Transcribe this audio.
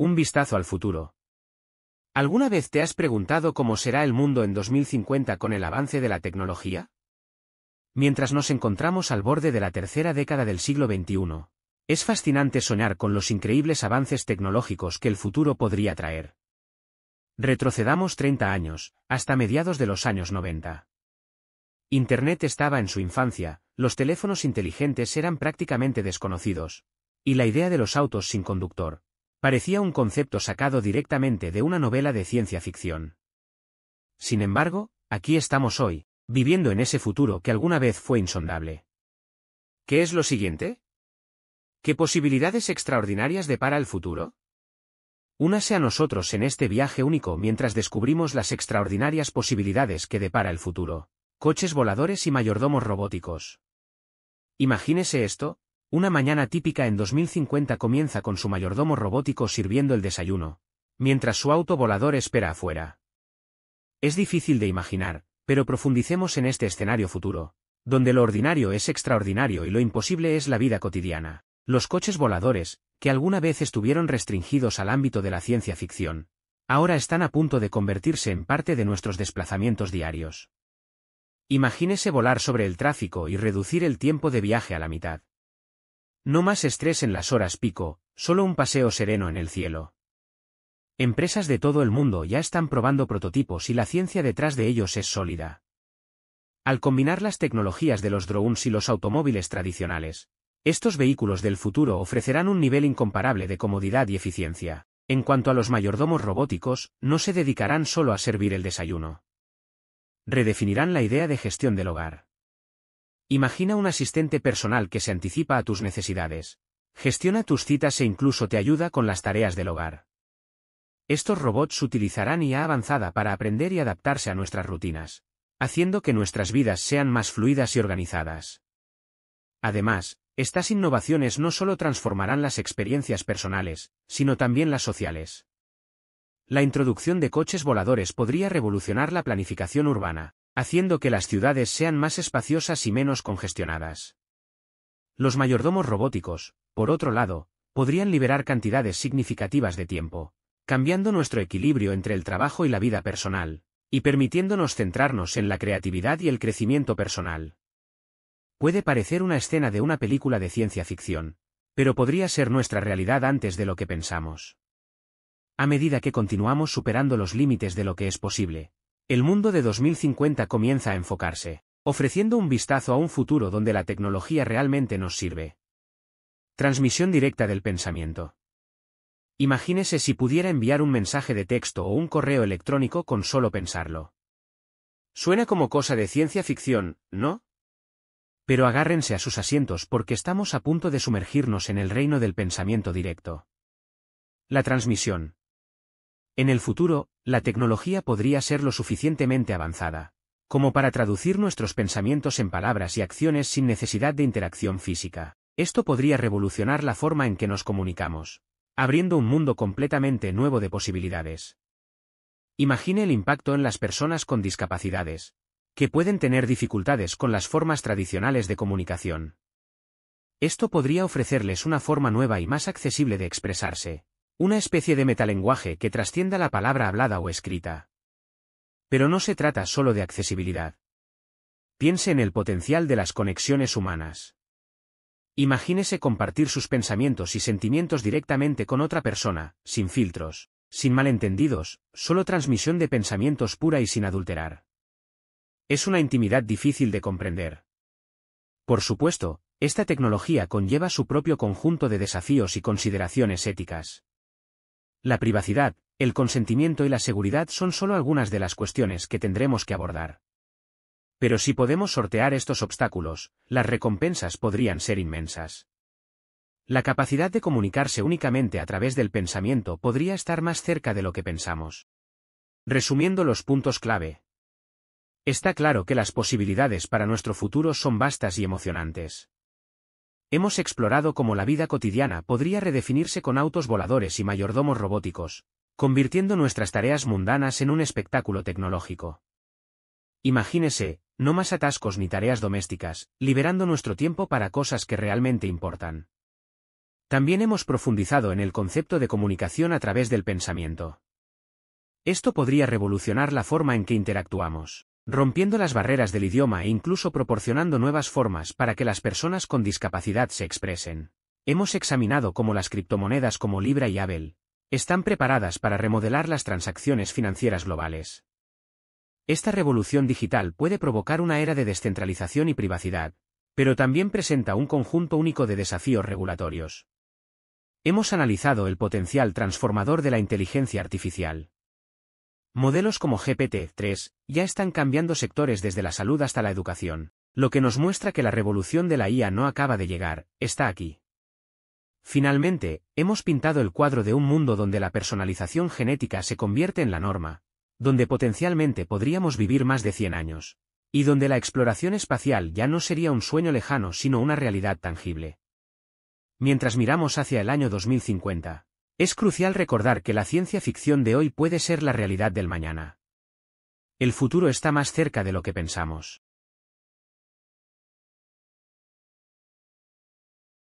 Un vistazo al futuro. ¿Alguna vez te has preguntado cómo será el mundo en 2050 con el avance de la tecnología? Mientras nos encontramos al borde de la tercera década del siglo XXI, es fascinante soñar con los increíbles avances tecnológicos que el futuro podría traer. Retrocedamos 30 años, hasta mediados de los años 90. Internet estaba en su infancia, los teléfonos inteligentes eran prácticamente desconocidos, y la idea de los autos sin conductor, Parecía un concepto sacado directamente de una novela de ciencia ficción. Sin embargo, aquí estamos hoy, viviendo en ese futuro que alguna vez fue insondable. ¿Qué es lo siguiente? ¿Qué posibilidades extraordinarias depara el futuro? Únase a nosotros en este viaje único mientras descubrimos las extraordinarias posibilidades que depara el futuro. Coches voladores y mayordomos robóticos. Imagínese esto, una mañana típica en 2050 comienza con su mayordomo robótico sirviendo el desayuno, mientras su auto volador espera afuera. Es difícil de imaginar, pero profundicemos en este escenario futuro, donde lo ordinario es extraordinario y lo imposible es la vida cotidiana. Los coches voladores, que alguna vez estuvieron restringidos al ámbito de la ciencia ficción, ahora están a punto de convertirse en parte de nuestros desplazamientos diarios. Imagínese volar sobre el tráfico y reducir el tiempo de viaje a la mitad. No más estrés en las horas pico, solo un paseo sereno en el cielo. Empresas de todo el mundo ya están probando prototipos y la ciencia detrás de ellos es sólida. Al combinar las tecnologías de los drones y los automóviles tradicionales, estos vehículos del futuro ofrecerán un nivel incomparable de comodidad y eficiencia. En cuanto a los mayordomos robóticos, no se dedicarán solo a servir el desayuno. Redefinirán la idea de gestión del hogar. Imagina un asistente personal que se anticipa a tus necesidades. Gestiona tus citas e incluso te ayuda con las tareas del hogar. Estos robots utilizarán IA avanzada para aprender y adaptarse a nuestras rutinas, haciendo que nuestras vidas sean más fluidas y organizadas. Además, estas innovaciones no solo transformarán las experiencias personales, sino también las sociales. La introducción de coches voladores podría revolucionar la planificación urbana, haciendo que las ciudades sean más espaciosas y menos congestionadas. Los mayordomos robóticos, por otro lado, podrían liberar cantidades significativas de tiempo, cambiando nuestro equilibrio entre el trabajo y la vida personal, y permitiéndonos centrarnos en la creatividad y el crecimiento personal. Puede parecer una escena de una película de ciencia ficción, pero podría ser nuestra realidad antes de lo que pensamos. A medida que continuamos superando los límites de lo que es posible, el mundo de 2050 comienza a enfocarse, ofreciendo un vistazo a un futuro donde la tecnología realmente nos sirve. Transmisión directa del pensamiento. Imagínese si pudiera enviar un mensaje de texto o un correo electrónico con solo pensarlo. Suena como cosa de ciencia ficción, ¿no? Pero agárrense a sus asientos porque estamos a punto de sumergirnos en el reino del pensamiento directo. La transmisión, en el futuro, la tecnología podría ser lo suficientemente avanzada como para traducir nuestros pensamientos en palabras y acciones sin necesidad de interacción física. Esto podría revolucionar la forma en que nos comunicamos, abriendo un mundo completamente nuevo de posibilidades. Imagine el impacto en las personas con discapacidades, que pueden tener dificultades con las formas tradicionales de comunicación. Esto podría ofrecerles una forma nueva y más accesible de expresarse, una especie de metalenguaje que trascienda la palabra hablada o escrita. Pero no se trata solo de accesibilidad. Piense en el potencial de las conexiones humanas. Imagínese compartir sus pensamientos y sentimientos directamente con otra persona, sin filtros, sin malentendidos, solo transmisión de pensamientos pura y sin adulterar. Es una intimidad difícil de comprender. Por supuesto, esta tecnología conlleva su propio conjunto de desafíos y consideraciones éticas. La privacidad, el consentimiento y la seguridad son solo algunas de las cuestiones que tendremos que abordar. Pero si podemos sortear estos obstáculos, las recompensas podrían ser inmensas. La capacidad de comunicarse únicamente a través del pensamiento podría estar más cerca de lo que pensamos. Resumiendo los puntos clave. Está claro que las posibilidades para nuestro futuro son vastas y emocionantes. Hemos explorado cómo la vida cotidiana podría redefinirse con autos voladores y mayordomos robóticos, convirtiendo nuestras tareas mundanas en un espectáculo tecnológico. Imagínese, no más atascos ni tareas domésticas, liberando nuestro tiempo para cosas que realmente importan. También hemos profundizado en el concepto de comunicación a través del pensamiento. Esto podría revolucionar la forma en que interactuamos rompiendo las barreras del idioma e incluso proporcionando nuevas formas para que las personas con discapacidad se expresen. Hemos examinado cómo las criptomonedas como Libra y Abel están preparadas para remodelar las transacciones financieras globales. Esta revolución digital puede provocar una era de descentralización y privacidad, pero también presenta un conjunto único de desafíos regulatorios. Hemos analizado el potencial transformador de la inteligencia artificial Modelos como GPT-3 ya están cambiando sectores desde la salud hasta la educación, lo que nos muestra que la revolución de la IA no acaba de llegar, está aquí. Finalmente, hemos pintado el cuadro de un mundo donde la personalización genética se convierte en la norma, donde potencialmente podríamos vivir más de 100 años, y donde la exploración espacial ya no sería un sueño lejano sino una realidad tangible. Mientras miramos hacia el año 2050, es crucial recordar que la ciencia ficción de hoy puede ser la realidad del mañana. El futuro está más cerca de lo que pensamos.